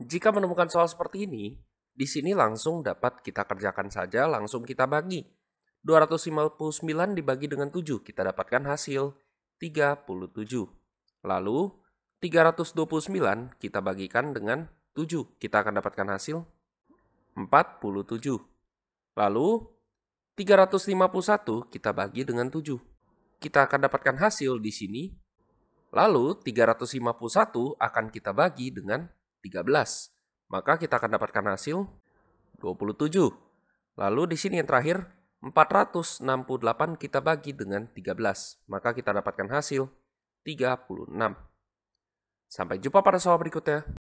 Jika menemukan soal seperti ini, di sini langsung dapat kita kerjakan saja, langsung kita bagi. 259 dibagi dengan 7, kita dapatkan hasil 37. Lalu 329 kita bagikan dengan 7, kita akan dapatkan hasil 47. Lalu 351 kita bagi dengan 7. Kita akan dapatkan hasil di sini. Lalu 351 akan kita bagi dengan 13. Maka kita akan dapatkan hasil 27. Lalu di sini yang terakhir, 468 kita bagi dengan 13. Maka kita dapatkan hasil 36. Sampai jumpa pada soal berikutnya.